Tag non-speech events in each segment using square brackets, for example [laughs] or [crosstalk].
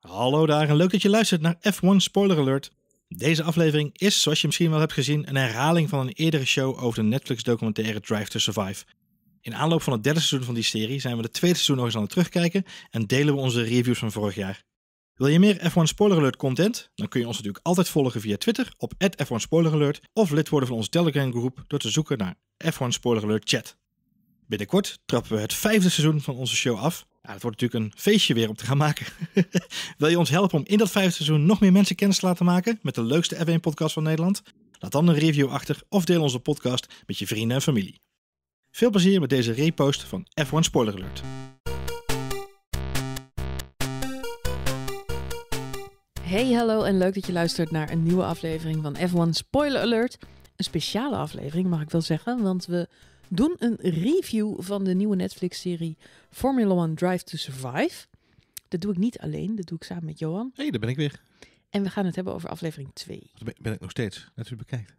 Hallo daar en leuk dat je luistert naar F1 Spoiler Alert. Deze aflevering is, zoals je misschien wel hebt gezien, een herhaling van een eerdere show over de Netflix-documentaire Drive to Survive. In aanloop van het derde seizoen van die serie zijn we de tweede seizoen nog eens aan het terugkijken en delen we onze reviews van vorig jaar. Wil je meer F1 Spoiler Alert content? Dan kun je ons natuurlijk altijd volgen via Twitter op @F1 Spoiler Alert of lid worden van onze Telegram groep door te zoeken naar F1 Spoiler Alert Chat. Binnenkort trappen we het vijfde seizoen van onze show af. Ja, wordt natuurlijk een feestje weer om te gaan maken. [laughs] Wil je ons helpen om in dat vijfde seizoen nog meer mensen kennis te laten maken met de leukste F1-podcast van Nederland? Laat dan een review achter of deel onze podcast met je vrienden en familie. Veel plezier met deze repost van F1 Spoiler Alert. Hey, hallo en leuk dat je luistert naar een nieuwe aflevering van F1 Spoiler Alert. Een speciale aflevering mag ik wel zeggen, want we doen een review van de nieuwe Netflix-serie Formula One Drive to Survive. Dat doe ik niet alleen, dat doe ik samen met Johan. Hé, hey, daar ben ik weer. En we gaan het hebben over aflevering 2. ben ik nog steeds, net u bekijkt.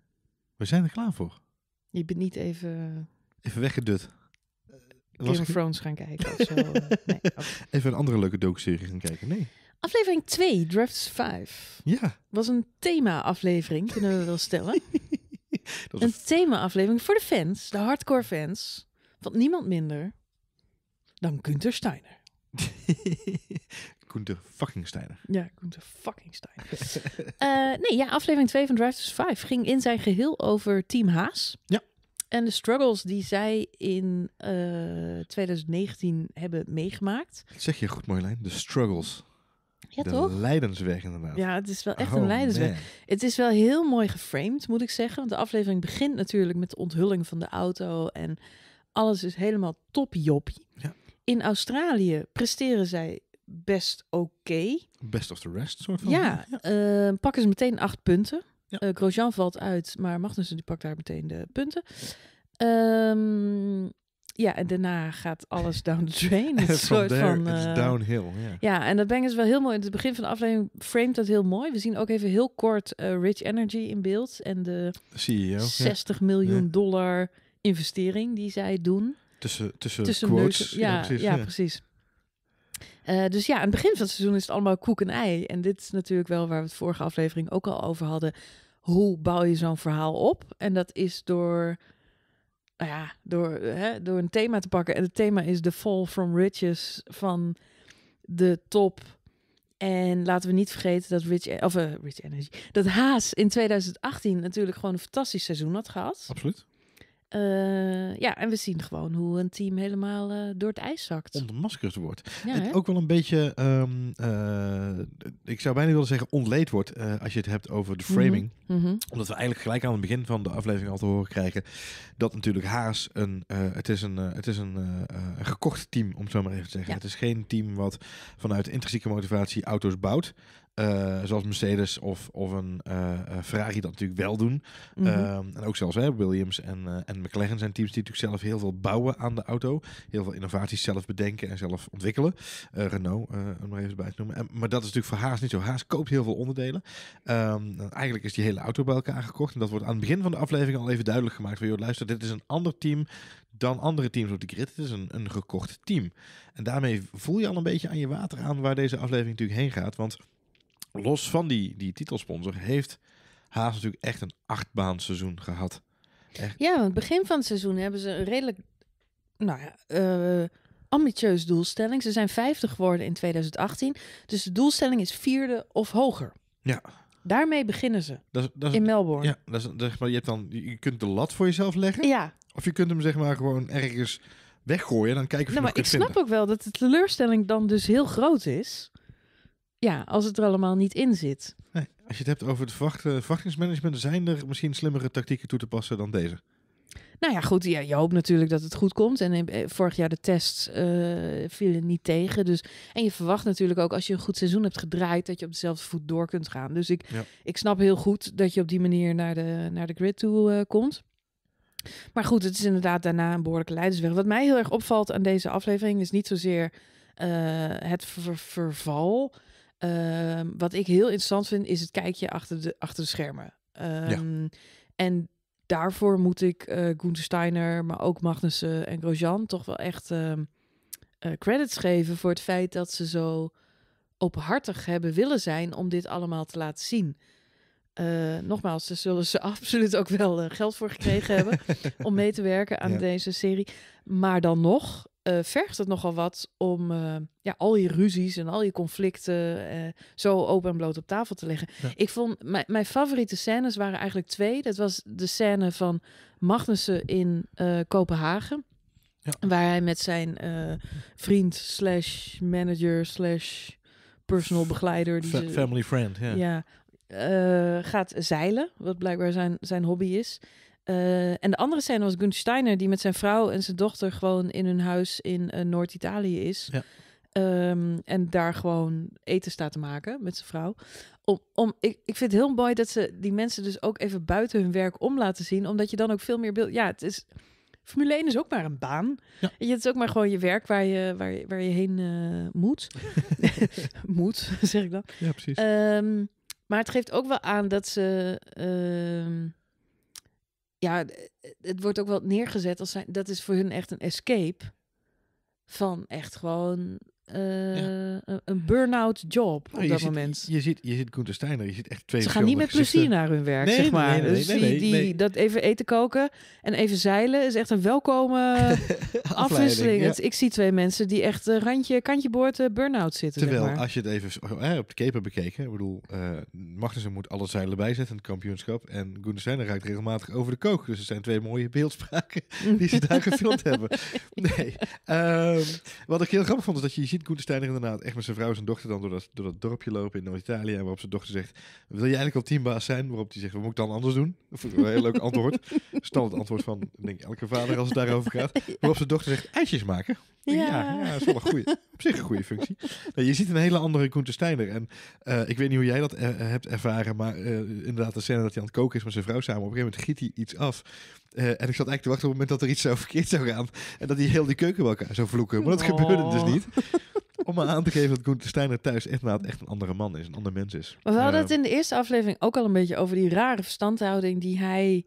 We zijn er klaar voor. Je bent niet even... Even weggedut. Game of Thrones gaan kijken of zo. [laughs] nee, Even een andere leuke docu-serie gaan kijken, nee. Aflevering 2, Drafts 5. Ja. Was een thema-aflevering, kunnen we wel stellen. [laughs] [laughs] een, themaaflevering thema-aflevering voor de fans, de hardcore fans. Van niemand minder dan Gunther Steiner. [laughs] Gunther fucking Steiner. Ja, Gunther fucking Steiner. [laughs] Eh, nee, ja, aflevering 2 van Drive to 5 ging in zijn geheel over Team Haas. Ja. En de struggles die zij in 2019 eh, hebben meegemaakt. zeg je goed, Marjolein. De struggles. Ja, de toch? Leidensweg inderdaad. Ja, het is wel echt een oh, Leidensweg. Het is wel heel mooi geframed, moet ik zeggen. Want de aflevering begint natuurlijk met de onthulling van de auto. En alles is helemaal topjoppie. Ja. In Australië presteren zij best oké. Best of the rest, soort van. Ja, eh, pakken ze meteen acht punten. Ja. Eh, Grosjean valt uit, maar Magnussen die pakt daar meteen de punten. Um, ja, en daarna gaat alles down the drain. Het [laughs] soort there, van, eh, downhill. Ja, en dat is wel heel mooi. In het begin van de aflevering framed dat heel mooi. We zien ook even heel kort eh, Rich Energy in beeld. En de CEO, 60 miljoen dollar investering die zij doen. Tussen, tussen, quotes. Ja, ja, precies. Eh, dus ja, aan het begin van het seizoen is het allemaal koek en ei. En dit is natuurlijk wel waar we het vorige aflevering ook al over hadden. Hoe bouw je zo'n verhaal op? En dat is door nou ja, door, hè, door een thema te pakken. En het thema is de fall from riches van de top. En laten we niet vergeten dat Rich, e- of, eh, Rich Energy, dat Haas in 2018 natuurlijk gewoon een fantastisch seizoen had gehad. Absoluut. Eh, ja, en we zien gewoon hoe een team helemaal eh, door het ijs zakt. Ontmaskerd wordt. Ja, en ook wel een beetje, ehm, eh, ik zou bijna willen zeggen, ontleed wordt als je het hebt over de mhm, framing. Mhm. Omdat we eigenlijk gelijk aan het begin van de aflevering al te horen krijgen dat natuurlijk Haas een, het is een, het is een gekocht team, om het zo maar even te zeggen. Het is geen team wat vanuit intrinsieke motivatie auto's bouwt. Eh, zoals Mercedes of, of een uh, Ferrari dat natuurlijk wel doen. Mhm. Ehm, en ook zelfs hè, Williams en, en McLaren zijn teams die natuurlijk zelf heel veel bouwen aan de auto. Heel veel innovaties zelf bedenken en zelf ontwikkelen. Renault, om maar even bij te noemen. maar dat is natuurlijk voor Haas niet zo. Haas koopt heel veel onderdelen. Ehm, eigenlijk is die hele auto bij elkaar gekocht. En dat wordt aan het begin van de aflevering al even duidelijk gemaakt. Van, joh, luister, dit is een ander team dan andere teams op de grid. Het is een, een gekocht team. En daarmee voel je al een beetje aan je water aan waar deze aflevering natuurlijk heen gaat. Want los van die, die titelsponsor heeft Haas natuurlijk echt een achtbaanseizoen gehad. Echt. Ja, aan het begin van het seizoen hebben ze een redelijk nou ja, uh, ambitieus doelstelling. Ze zijn vijfde geworden in 2018. Dus de doelstelling is vierde of hoger. Ja. Daarmee beginnen ze dat is, in Melbourne. Ja, dat is, maar je, hebt dan, je kunt de lat voor jezelf leggen. Ja. Of je kunt hem zeg maar gewoon ergens weggooien en dan kijken of je nou, maar Ik snap ook wel dat de teleurstelling dan dus heel groot is. Ja, als het er allemaal niet in zit. Nee, als je het hebt over het verwacht, verwachtingsmanagement, zijn er misschien slimmere tactieken toe te passen dan deze? Nou ja, goed, je hoopt natuurlijk dat het goed komt. En eh, vorig jaar de tests uh, vielen niet tegen. Dus, en je verwacht natuurlijk ook als je een goed seizoen hebt gedraaid, dat je op dezelfde voet door kunt gaan. Dus ik, ik snap heel goed dat je op die manier naar de, naar de grid toe eh, komt. Maar goed, het is inderdaad daarna een behoorlijke leidersweg. Wat mij heel erg opvalt aan deze aflevering is niet zozeer het verval Ehm, wat ik heel interessant vind, is het kijkje achter de, achter de schermen. Ehm, en daarvoor moet ik uh, Gunther Steiner, maar ook Magnussen en Grosjean toch wel echt ehm, eh, credits geven voor het feit dat ze zo openhartig hebben willen zijn om dit allemaal te laten zien. Eh, nogmaals, daar zullen ze [laughs] absoluut ook wel geld voor gekregen hebben [laughs] om mee te werken aan deze serie. Maar dan nog, uh, vergt het nogal wat om eh, ja, al je ruzies en al je conflicten eh, zo open en bloot op tafel te leggen. Ik vond mijn favoriete scènes waren eigenlijk twee. Dat was de scène van Magnussen in Kopenhagen. Ja. Waar hij met zijn vriend slash manager slash personal begeleider... Die family friend, ja. gaat zeilen, wat blijkbaar zijn, zijn hobby is. Eh, en de andere scène was Gun Steiner, die met zijn vrouw en zijn dochter gewoon in hun huis in eh, Noord-Italië is. Ja. Ehm, en daar gewoon eten staat te maken met zijn vrouw. Om, om, ik, ik vind het heel mooi dat ze die mensen dus ook even buiten hun werk om laten zien. Omdat je dan ook veel meer beeld. Ja, het is. Formule 1 is ook maar een baan. Ja. Je, het is ook maar gewoon je werk waar je, waar je, waar je heen eh, moet. [laughs] [laughs] moet, [laughs] zeg ik dan. Ja, precies. Ehm, maar het geeft ook wel aan dat ze. Ehm, ja, eh, het wordt ook wel neergezet als zijn, dat is voor hun echt een escape van echt gewoon eh, een burn-out job op oh, dat moment. Je ziet, je ziet Gunther Steiner, je ziet echt twee Ze gaan niet met plezier naar hun werk, zeg maar. Dus nee, nee, die, dat even eten koken en even zeilen is echt een welkome [laughs] afwisseling. Ik zie twee mensen die echt eh, randje, kantje boord, eh, burn-out zitten. Terwijl, zeg maar. als je het even op de keper bekeken, ik bedoel, Magnussen moet alle zeilen bijzetten in het kampioenschap en Gunther Steiner raakt regelmatig over de kook. Dus er zijn twee mooie beeldspraken [laughs] die ze daar gefilmd hebben. Nee. Ehm, wat ik heel grappig vond, is dat je ziet Steiner inderdaad echt met zijn vrouw en zijn dochter dan door dat, door dat dorpje lopen in Noord-Italië. Waarop zijn dochter zegt, wil jij eigenlijk al teambaas zijn? Waarop hij zegt, wat moet ik dan anders doen? Of, een heel leuk antwoord. [laughs] Stel het antwoord van, denk ik, elke vader als het daarover gaat. Waarop zijn dochter zegt, ijsjes maken. Ja. ja, dat is wel een goede, op zich een goede functie. Nou, je ziet een hele andere Steiner. En eh, ik weet niet hoe jij dat eh, hebt ervaren, maar eh, inderdaad de scène dat hij aan het koken is met zijn vrouw samen. Op een gegeven moment giet hij iets af. Eh, en ik zat eigenlijk te wachten op het moment dat er iets zo verkeerd zou gaan. En dat hij heel die keuken bij elkaar zou vloeken. Maar dat gebeurde dus oh. niet. [laughs] Om aan te geven dat Gunther Steiner thuis echt, echt een andere man is. Een ander mens is. Maar we hadden het ehm, in de eerste aflevering ook al een beetje over die rare verstandhouding die hij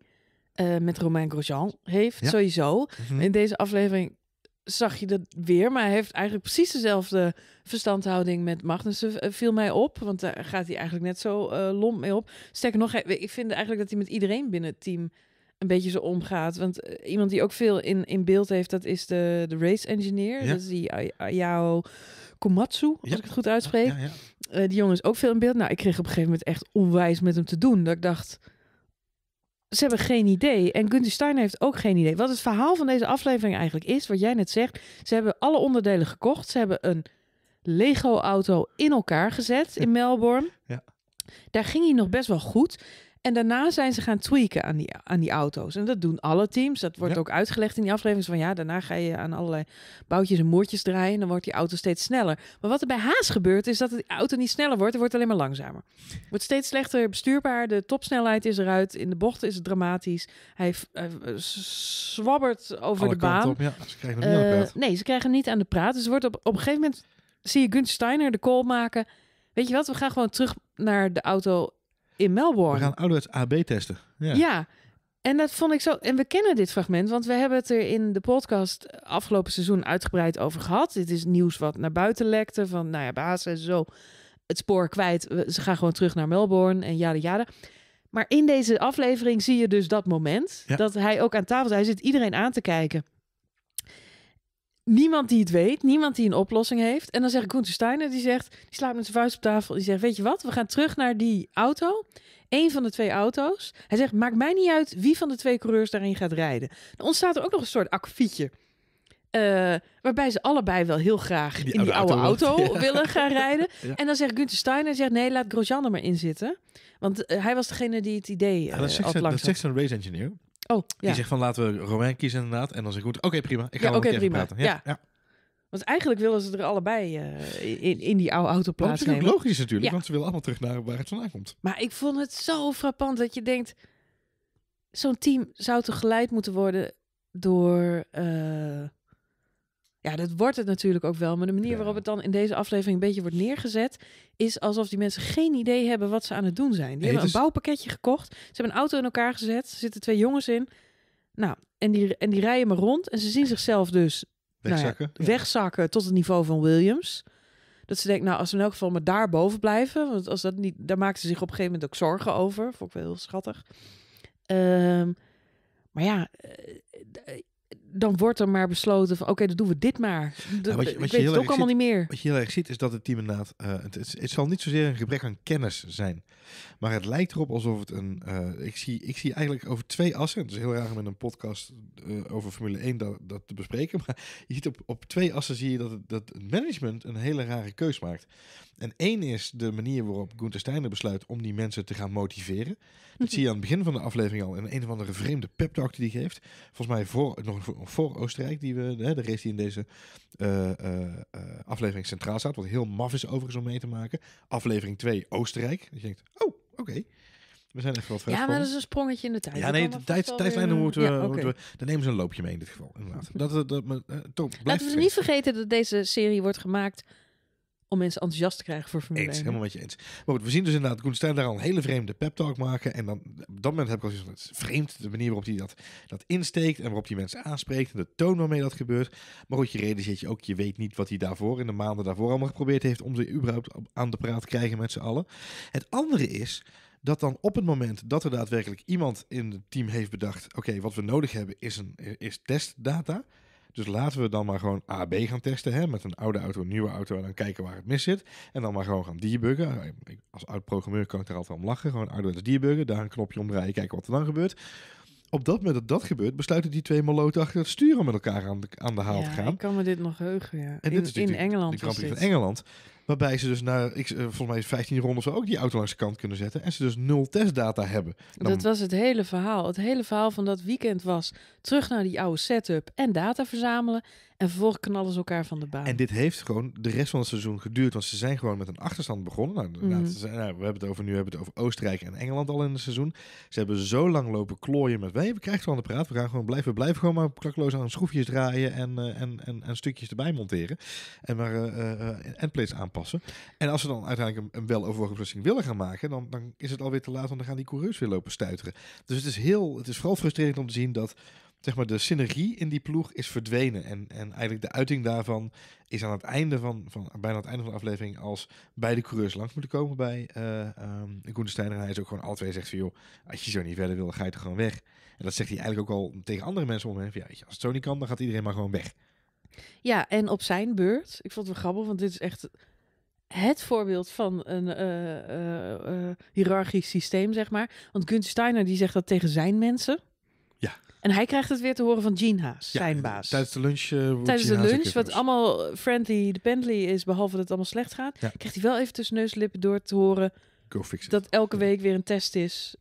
eh, met Romain Grosjean heeft. Sowieso. Mhm. In deze aflevering zag je dat weer. Maar hij heeft eigenlijk precies dezelfde verstandhouding met Magnussen. Eh, viel mij op, want daar gaat hij eigenlijk net zo lomp mee op. Sterker nog, ik vind eigenlijk dat hij met iedereen binnen het team een beetje zo omgaat. Want eh, iemand die ook veel in, in beeld heeft, dat is de, de race engineer. Dat is die eh, Ayao Komatsu, als ik het goed uitspreek. Ja, eh, die jongen is ook veel in beeld. Nou, ik kreeg op een gegeven moment echt onwijs met hem te doen. Dat ik dacht, ze hebben geen idee. En Gunther Stein heeft ook geen idee. Wat het verhaal van deze aflevering eigenlijk is, wat jij net zegt. Ze hebben alle onderdelen gekocht. Ze hebben een Lego-auto in elkaar gezet in Melbourne. Ja. Daar ging hij nog best wel goed. En daarna zijn ze gaan tweaken aan die, aan die auto's. En dat doen alle teams. Dat wordt ook uitgelegd in die aflevering. Van ja, daarna ga je aan allerlei boutjes en moertjes draaien. En dan wordt die auto steeds sneller. Maar wat er bij Haas gebeurt, is dat de auto niet sneller wordt. Het wordt alleen maar langzamer. wordt steeds slechter bestuurbaar. De topsnelheid is eruit. In de bochten is het dramatisch. Hij zwabbert over de baan. Op, ja. Ze krijgen hem niet aan de eh, praat. Nee, ze krijgen hem niet aan de praat. Dus wordt op, op een gegeven moment zie je Steiner de call maken. Weet je wat, we gaan gewoon terug naar de auto in Melbourne. We gaan ouderwets AB testen. Ja. ja. En dat vond ik zo. En we kennen dit fragment, want we hebben het er in de podcast afgelopen seizoen uitgebreid over gehad. Dit is nieuws wat naar buiten lekte. Van nou ja, baas en zo. Het spoor kwijt. Ze gaan gewoon terug naar Melbourne en jade jade. Maar in deze aflevering zie je dus dat moment. Dat hij ook aan tafel zit. Hij zit iedereen aan te kijken niemand die het weet, niemand die een oplossing heeft. En dan zegt Gunther Steiner, die zegt, die slaat met zijn vuist op tafel. Die zegt, weet je wat, we gaan terug naar die auto. Eén van de twee auto's. Hij zegt, maakt mij niet uit wie van de twee coureurs daarin gaat rijden. Dan ontstaat er ook nog een soort akkefietje. Eh, waarbij ze allebei wel heel graag die in die oude, auto, [laughs] willen gaan rijden. [laughs] En dan zegt Gunther Steiner, zegt, nee, laat Grosjean er maar in zitten. Want eh, hij was degene die het idee uh, ah, ja, eh, had Dat zegt een race engineer. Oh, ja. Die zegt van laten we Romain kiezen inderdaad. En dan zeg ik goed, oké prima, ik ga ja, okay, even prima. praten. Ja, ja. Want eigenlijk willen ze er allebei eh, in, in, die oude auto oh, Dat is logisch natuurlijk, want ze willen allemaal terug naar waar het vandaan komt. Maar ik vond het zo frappant dat je denkt... Zo'n team zou toch geleid moeten worden door... Eh, ja, dat wordt het natuurlijk ook wel. Maar de manier waarop het dan in deze aflevering een beetje wordt neergezet, is alsof die mensen geen idee hebben wat ze aan het doen zijn. Die hebben een bouwpakketje gekocht. Ze hebben een auto in elkaar gezet. Er zitten twee jongens in. Nou, en die, en die rijden maar rond. En ze zien zichzelf dus nou wegzakken, ja, wegzakken tot het niveau van Williams. Dat ze denken, nou, als we in elk geval maar daar boven blijven. Want als dat niet, daar maakten ze zich op een gegeven moment ook zorgen over. Vond ik wel heel schattig. Ehm, maar ja, eh, dan wordt er maar besloten van oké, dan doen we dit maar. De, ja, wat je, weet het ook allemaal niet meer. Wat je heel erg ziet is dat het team inderdaad, eh, het, het, zal niet zozeer een gebrek aan kennis zijn. Maar het lijkt erop alsof het een, eh, ik, zie, ik zie eigenlijk over twee assen, het is heel raar om in een podcast eh, over Formule 1 dat, dat, te bespreken. [laughs] Maar je ziet op, op twee assen zie je dat het, dat het management een hele rare keus maakt. En één is de manier waarop Gunther Steiner besluit om die mensen te gaan motiveren. Dat mhm. zie je aan het begin van de aflevering al in een of andere vreemde pep talk die hij geeft. Volgens mij voor, nog voor Oostenrijk, die we, de, race die in deze eh, eh, eh, aflevering centraal staat. Wat heel maf is overigens om mee te maken. Aflevering 2 Oostenrijk. Dat je denkt, oh, oké. We zijn even wat Ja, maar dat is een sprongetje in de tijd. Ja, nee, de tijd, moeten, we, dan nemen ze een loopje mee in dit geval. Mhm. Dat, dat, dat, Laten we niet vergeten dat deze serie wordt gemaakt om mensen enthousiast te krijgen voor Formule eens, helemaal met je eens. Maar goed, we zien dus inderdaad Koen daar al een hele vreemde pep talk maken. En dan, op dat moment heb ik al zoiets het is vreemd de manier waarop hij dat, dat insteekt en waarop hij mensen aanspreekt en de toon waarmee dat gebeurt. Maar goed, je realiseert je ook, je weet niet wat hij daarvoor in de maanden daarvoor allemaal geprobeerd heeft om ze überhaupt aan de praat te krijgen met z'n allen. Het andere is dat dan op het moment dat er daadwerkelijk iemand in het team heeft bedacht, oké, wat we nodig hebben is, een, is testdata dus laten we dan maar gewoon AB gaan testen. Hè, met een oude auto, een nieuwe auto. En dan kijken waar het mis zit. En dan maar gewoon gaan debuggen. Ah, als oud programmeur kan ik er altijd om lachen. Gewoon ouderwets debuggen. Daar een knopje omdraaien. Kijken wat er dan gebeurt op dat moment dat dat gebeurt, besluiten die twee maloten achter het stuur om met elkaar aan de, haal te gaan. Ik kan me dit nog heugen, ja. En in, in Engeland. De, de van Engeland. Waarbij ze dus naar, ik, eh, volgens mij 15 ronden zo ook die auto langs de kant kunnen zetten. En ze dus nul testdata hebben. Dat was het hele verhaal. Het hele verhaal van dat weekend was terug naar die oude setup en data verzamelen. En vervolgens knallen ze elkaar van de baan. En dit heeft gewoon de rest van het seizoen geduurd. Want ze zijn gewoon met een achterstand begonnen. Nou, mhm. nou, we hebben het over nu we hebben het over Oostenrijk en Engeland al in het seizoen. Ze hebben zo lang lopen klooien met... wij. we krijgen gewoon de praat. We gaan gewoon blijven, blijven gewoon maar klakloos aan schroefjes draaien... en, eh, en, en, en, stukjes erbij monteren. En maar eh, eh, endplates aanpassen. En als ze dan uiteindelijk een, wel weloverwogen beslissing willen gaan maken... Dan, dan is het alweer te laat, want dan gaan die coureurs weer lopen stuiteren. Dus het is, heel, het is vooral frustrerend om te zien dat zeg maar, de synergie in die ploeg is verdwenen. En, en eigenlijk de uiting daarvan is aan het einde van, van bijna het einde van de aflevering als beide coureurs langs moeten komen bij uh, eh, ehm, Steiner. En hij is ook gewoon altijd zegt van joh, als je zo niet verder wil, ga je toch gewoon weg. En dat zegt hij eigenlijk ook al tegen andere mensen om hem. Ja, als het zo niet kan, dan gaat iedereen maar gewoon weg. Ja, en op zijn beurt, ik vond het wel grappig, want dit is echt het voorbeeld van een eh, eh, hiërarchisch systeem, zeg maar. Want Gunther Steiner die zegt dat tegen zijn mensen. En hij krijgt het weer te horen van Jean Haas, zijn baas. Tijdens de lunch. Eh, tijdens de lunch, wat dus. allemaal friendly dependly is, behalve dat het allemaal slecht gaat, ja. krijgt hij wel even tussen neuslippen door te horen dat elke week weer een test is.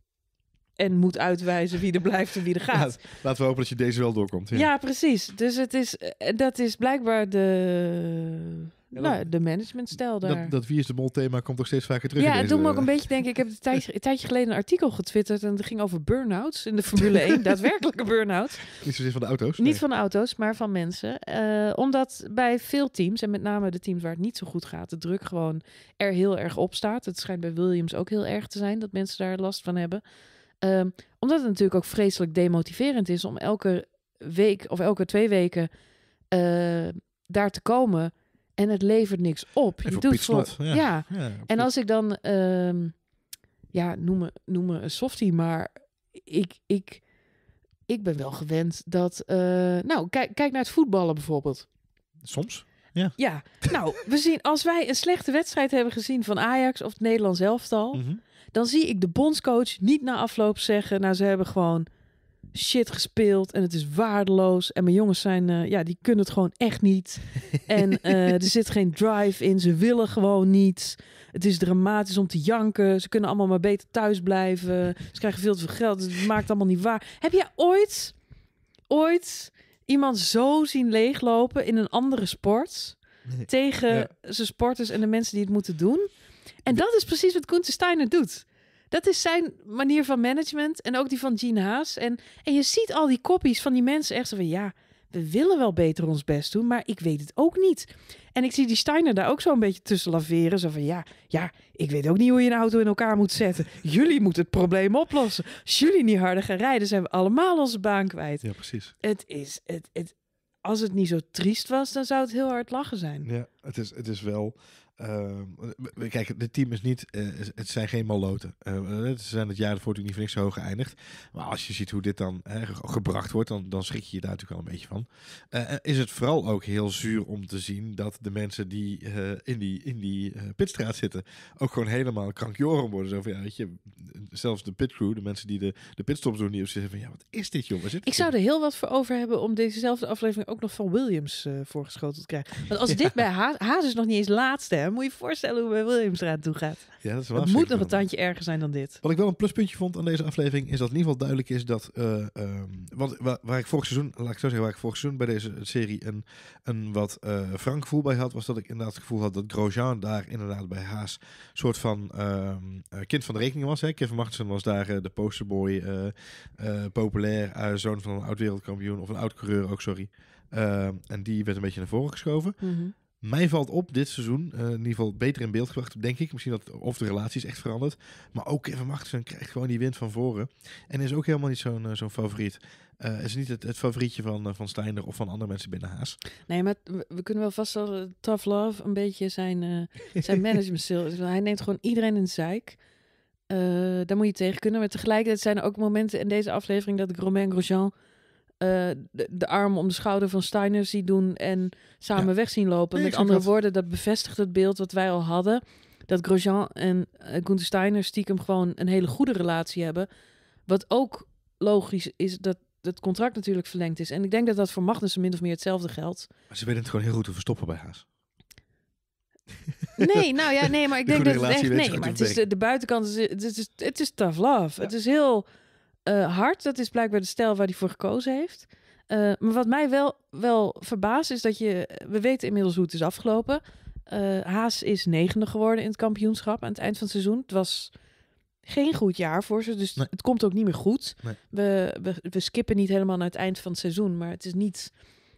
En moet uitwijzen wie er blijft en wie er gaat. laten we hopen dat je deze wel doorkomt. Ja, precies. Dus het is, eh, dat is blijkbaar de nou, de managementstijl daar. Dat, dat wie is de mol thema komt toch steeds vaker terug. Ja, het doet me ook eh, een beetje denken. Ik heb [laughs] een tijdje, geleden een artikel getwitterd en het ging over burn-outs in de Formule 1. [laughs] daadwerkelijke burn-outs. Niet van de auto's. Niet van de auto's, maar van mensen. Eh, omdat bij veel teams, en met name de teams waar het niet zo goed gaat, de druk gewoon er heel erg op staat. Het schijnt bij Williams ook heel erg te zijn dat mensen daar last van hebben. Ehm, omdat het natuurlijk ook vreselijk demotiverend is om elke week of elke twee weken eh, daar te komen en het levert niks op. je doet voor, ja. Ja. En als ik dan, ehm, ja, noem me, noem me een softie, maar ik, ik, ik ben wel gewend dat, eh, nou, kijk, kijk naar het voetballen bijvoorbeeld. Soms. Ja. ja, nou, we zien als wij een slechte wedstrijd hebben gezien van Ajax of het Nederlands elftal, mhm. dan zie ik de bondscoach niet na afloop zeggen, nou, ze hebben gewoon shit gespeeld en het is waardeloos. En mijn jongens zijn, eh, ja, die kunnen het gewoon echt niet. [laughs] En eh, er zit geen drive in, ze willen gewoon niets. Het is dramatisch om te janken. Ze kunnen allemaal maar beter thuis blijven. Ze krijgen veel te veel geld, het maakt allemaal niet waar. Heb jij ooit, ooit iemand zo zien leeglopen in een andere sport? Tegen zijn sporters en de mensen die het moeten doen. En dat is precies wat Koen Steiner doet. Dat is zijn manier van management en ook die van Gene Haas. En, en je ziet al die kopies van die mensen echt zo van ja, we willen wel beter ons best doen, maar ik weet het ook niet. En ik zie die Steiner daar ook zo een beetje tussen laveren. Zo van ja, ja, ik weet ook niet hoe je een auto in elkaar moet zetten. Jullie moeten het probleem oplossen. Als jullie niet harder gaan rijden, zijn we allemaal onze baan kwijt. Ja, precies. Het is, het, het, als het niet zo triest was, dan zou het heel hard lachen zijn. Ja het is, het is wel. Ehm, kijk, het team is niet. Eh, het zijn geen maloten. Uh, zijn het jaar ervoor natuurlijk niet voor niks zo hoog geëindigd. Maar als je ziet hoe dit dan gebracht wordt, dan, dan schrik je je daar natuurlijk al een beetje van. Eh, is het vooral ook heel zuur om te zien dat de mensen die in die, in die pitstraat zitten. ook gewoon helemaal krankjoren worden. Zo van, ja, weet je, zelfs de pitcrew, de mensen die de, de pitstops doen, die op zeggen van ja, wat is dit, jongens? Ik zou er heel wat voor over hebben om dezezelfde aflevering ook nog van Williams voorgeschoten te krijgen. Want als [laughs] dit bij Haas Haas is nog niet eens laatste. Hè? Moet je je voorstellen hoe bij Williamstraat toe gaat. Ja, dat is Het moet nog een tandje erger zijn dan dit. Wat ik wel een pluspuntje vond aan deze aflevering is dat in ieder geval duidelijk is dat. Eh, ehm, wat, waar, ik vorig seizoen, laat ik zo zeggen, waar ik vorig seizoen bij deze serie een, een wat uh, frank gevoel bij had, was dat ik inderdaad het gevoel had dat Grosjean daar inderdaad bij Haas soort van ehm, eh, kind van de rekening was. Hè? Kevin Magnussen was daar de posterboy, populair, zoon van een oud wereldkampioen of een oud coureur ook, sorry. Ehm, en die werd een beetje naar voren geschoven. Mhm. Mij valt op dit seizoen, uh, in ieder geval beter in beeld gebracht, denk ik. Misschien dat of de relatie is echt veranderd. Maar ook Kevin Magnussen krijgt gewoon die wind van voren. En is ook helemaal niet zo'n eh, zo'n favoriet. Uh, is niet het, het favorietje van, van Steiner of van andere mensen binnen Haas. Nee, maar we kunnen wel vaststellen, Tough Love een beetje zijn, zijn [laughs] management stil. Dus hij neemt gewoon iedereen in zeik. daar moet je tegen kunnen. Maar tegelijkertijd zijn er ook momenten in deze aflevering dat ik Romain Grosjean eh, de, de armen om de schouder van Steiner zien doen en samen ja. weg zien lopen. Met andere dat... woorden, dat bevestigt het beeld wat wij al hadden. Dat Grosjean en eh, Gunther Steiner stiekem gewoon een hele goede relatie hebben. Wat ook logisch is dat het contract natuurlijk verlengd is. En ik denk dat dat voor Magnussen min of meer hetzelfde geldt. Maar ze weten het gewoon heel goed te verstoppen bij Haas. Nee, nou ja, nee, maar ik [laughs] denk dat het echt... Nee, maar het is de, buitenkant, is, het is, het is tough love. Het is heel uh, hard, dat is blijkbaar de stijl waar hij voor gekozen heeft. Eh, maar wat mij wel, wel verbaast is dat je... We weten inmiddels hoe het is afgelopen. Eh, Haas is negende geworden in het kampioenschap aan het eind van het seizoen. Het was geen goed jaar voor ze, dus het komt ook niet meer goed. We, we, we skippen niet helemaal naar het eind van het seizoen, maar het is niet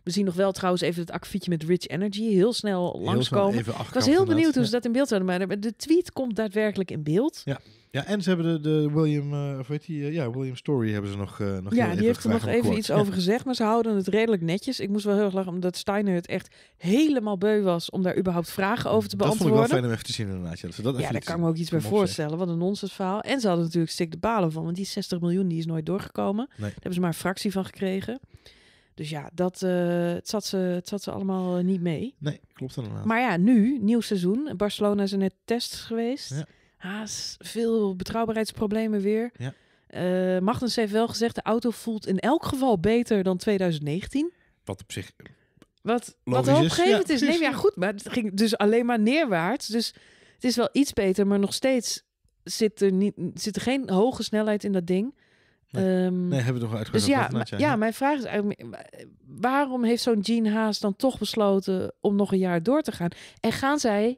we zien nog wel trouwens even het akfietje met Rich Energy heel snel langskomen. ik was heel benieuwd hoe ze dat in beeld hadden maar De tweet komt daadwerkelijk in beeld. Ja. Ja, en ze hebben de, William, eh, of weet die, eh, ja, William Story hebben ze nog. Uh, nog ja, die heeft er nog even iets over gezegd, maar ze houden het redelijk netjes. Ik moest wel heel erg lachen, omdat Steiner het echt helemaal beu was om daar überhaupt vragen over te beantwoorden. Dat vond ik wel fijn om even te zien inderdaad. Ja, dat, ja daar kan ik me ook iets bij voorstellen, wat een nonsens verhaal. En ze hadden natuurlijk stik de balen van, want die 60 miljoen die is nooit doorgekomen. Daar hebben ze maar een fractie van gekregen. Dus ja, dat, uh, het, zat ze, zat ze allemaal eh, niet mee. Nee, klopt inderdaad. Maar ja, nu, nieuw seizoen. Barcelona is er net test geweest. Ja. Ah, veel betrouwbaarheidsproblemen weer. Ja. Uh, Magnus heeft wel gezegd, de auto voelt in elk geval beter dan 2019. Wat op zich... Wat, wat wel ja, is. Nee, ja goed, maar het ging dus alleen maar neerwaarts. Dus het is wel iets beter, maar nog steeds zit er, niet, zit er geen hoge snelheid in dat ding. Nee, ehm, nee hebben we nog uitgewerkt. Dus ja, ja, mijn vraag is eigenlijk... waarom heeft zo'n Jean Haas dan toch besloten om nog een jaar door te gaan? En gaan zij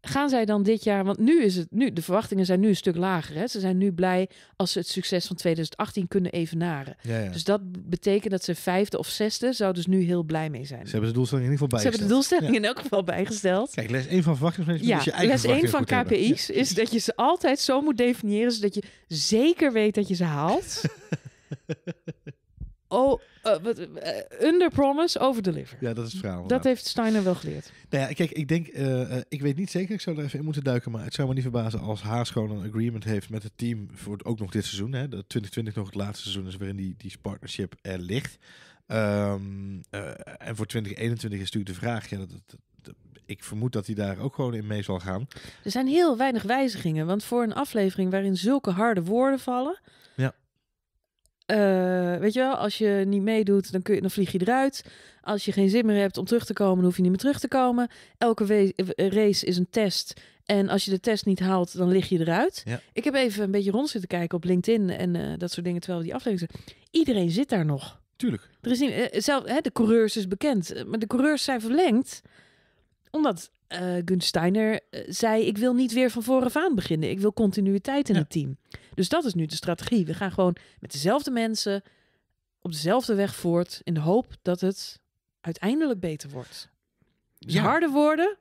gaan zij dan dit jaar, want nu is het, nu, de verwachtingen zijn nu een stuk lager. Hè? Ze zijn nu blij als ze het succes van 2018 kunnen evenaren. Dus dat betekent dat ze vijfde of zesde zou dus nu heel blij mee zijn. Ze hebben de doelstelling in ieder geval bijgesteld. Ze hebben de doelstelling in elk geval bijgesteld. Kijk, les 1 van verwachtingsmanagement ja, je Les 1 van KPI's is dat je ze altijd zo moet definiëren, zodat je zeker weet dat je ze haalt. [laughs] Oh, uh, under promise, over deliver. Ja, dat is het verhaal. Dat heeft Steiner wel geleerd. Nou ja, kijk, ik denk, eh, ik weet niet zeker, ik zou er even in moeten duiken, maar het zou me niet verbazen als Haas gewoon een agreement heeft met het team voor het, ook nog dit seizoen. Hè, dat 2020 nog het laatste seizoen is waarin die, die partnership er ligt. Ehm, en voor 2021 is natuurlijk de vraag, ja, dat, ik vermoed dat hij daar ook gewoon in mee zal gaan. Er zijn heel weinig wijzigingen, want voor een aflevering waarin zulke harde woorden vallen, eh, weet je wel, als je niet meedoet, dan, kun je, dan vlieg je eruit. Als je geen zin meer hebt om terug te komen, dan hoef je niet meer terug te komen. Elke eh, race is een test. En als je de test niet haalt, dan lig je eruit. Ik heb even een beetje rond zitten kijken op LinkedIn en eh, dat soort dingen, terwijl we die aflevering zijn. Iedereen zit daar nog. Tuurlijk. Er is niet, zelf, hè, de coureurs is bekend, maar de coureurs zijn verlengd. Omdat uh, Gunsteiner zei, ik wil niet weer van voren af aan beginnen. Ik wil continuïteit in het team. Dus dat is nu de strategie. We gaan gewoon met dezelfde mensen op dezelfde weg voort in de hoop dat het uiteindelijk beter wordt. Dus harde woorden,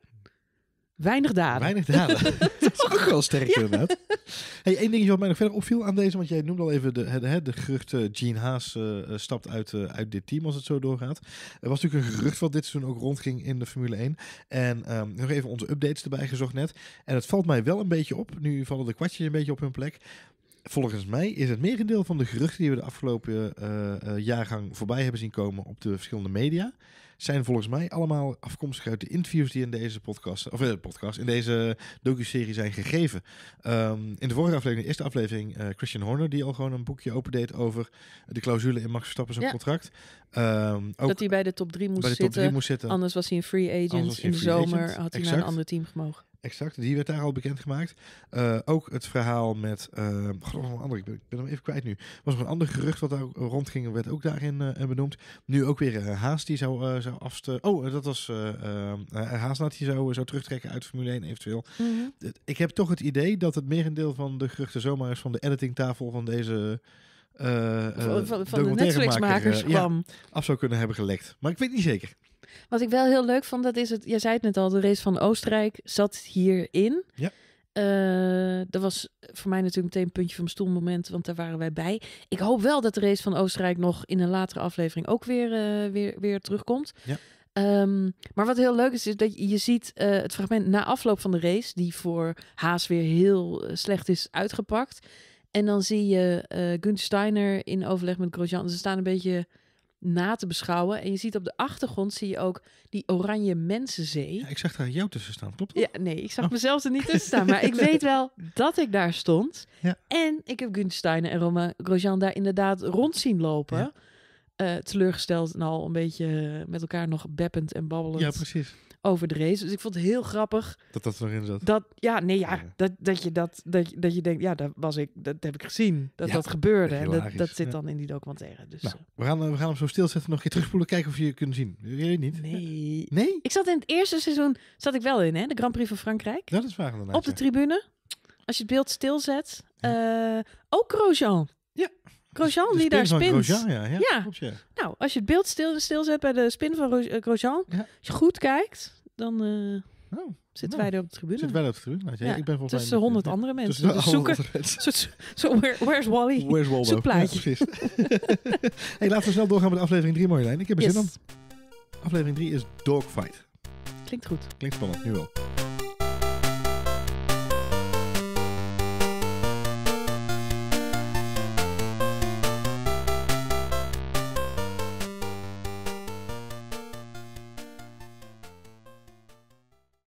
weinig daden. Weinig daden. [laughs] dat is ook wel sterk ja. inderdaad. Hey, één dingetje wat mij nog verder opviel aan deze, want jij noemde al even de, de, de Gene Haas eh, eh, stapt uit, eh, uit dit team als het zo doorgaat. Er was natuurlijk een gerucht wat dit seizoen ook rondging in de Formule 1. En ehm, nog even onze updates erbij gezocht net. En het valt mij wel een beetje op, nu vallen de kwartjes een beetje op hun plek, Volgens mij is het merendeel van de geruchten die we de afgelopen uh, jaargang voorbij hebben zien komen op de verschillende media, zijn volgens mij allemaal afkomstig uit de interviews die in deze podcast, of de eh, podcast, in deze docuserie zijn gegeven. Ehm, in de vorige aflevering, de eerste aflevering, Christian Horner, die al gewoon een boekje opendeed over de clausule in Max Verstappen zijn contract. Ehm, ook dat hij bij de top 3 moest, moest, zitten, Anders was hij een free agent. Een free in de zomer had hij naar een ander team gemogen. Exact, die werd daar al bekendgemaakt. Uh, ook het verhaal met. Uh, God, andere, ik, ben, hem even kwijt nu. Was nog een ander gerucht wat daar rondging, werd ook daarin eh, benoemd. Nu ook weer Haas die zou, zou afste. Oh, dat was Haasnat nou, die zou, zou terugtrekken uit Formule 1 eventueel. Mhm. Ik heb toch het idee dat het merendeel van de geruchten zomaar is van de editingtafel van deze. van, van de Netflix-makers af zou kunnen hebben gelekt. Maar ik weet niet zeker. Wat ik wel heel leuk vond, dat is het. Jij zei het net al, de race van Oostenrijk zat hierin. Ja. Eh, dat was voor mij natuurlijk meteen een puntje van mijn stoelmoment, want daar waren wij bij. Ik hoop wel dat de race van Oostenrijk nog in een latere aflevering ook weer, eh, weer, weer terugkomt. Ja. Ehm, maar wat heel leuk is, is dat je, ziet eh, het fragment na afloop van de race, die voor Haas weer heel slecht is uitgepakt. En dan zie je Gunther Steiner in overleg met Grosjean. Ze staan een beetje na te beschouwen. En je ziet op de achtergrond zie je ook die oranje mensenzee. Ja, ik zag daar jou tussen staan, klopt dat? Ja, nee, ik zag oh. mezelf er niet tussen staan. Maar ik [laughs] weet wel dat ik daar stond. Ja. En ik heb Gunstein en Roma Grosjean daar inderdaad rond zien lopen. Eh, teleurgesteld en al een beetje met elkaar nog beppend en babbelend. Ja, precies over de race. Dus ik vond het heel grappig. Dat dat erin zat. Dat, ja, nee, ja, Dat, dat, je dat, dat, dat je denkt, ja, dat was ik, dat heb ik gezien. Dat dat gebeurde. En dat, zit dan in die documentaire. Dus, nou, eh. we, gaan, eh, we gaan hem zo stilzetten, nog een keer terugspoelen, kijken of je je kunt zien. Weet niet? Nee. [laughs] Nee? Ik zat in het eerste seizoen, zat ik wel in, hè, de Grand Prix van Frankrijk. Dat is waar. Op de tribune, als je het beeld stilzet. Eh, ook Grosjean. Ja. Grosjean die daar spint. ja. Ja, ja. ja. Nou, als je het beeld stil, stilzet bij de spin van eh, Grosjean, als je goed kijkt, dan oh, zitten nou, wij er op de tribune. Zitten wij er op de tribune? Nou, ik ben volgens tussen honderd andere mensen. Dus zoeken, [laughs] zo, where's Wally? Where's Waldo? [laughs] hey, laten we snel doorgaan met aflevering 3, Marjolein. Ik heb er zin in. Aflevering 3 is Dogfight. Klinkt goed. Klinkt spannend, nu wel.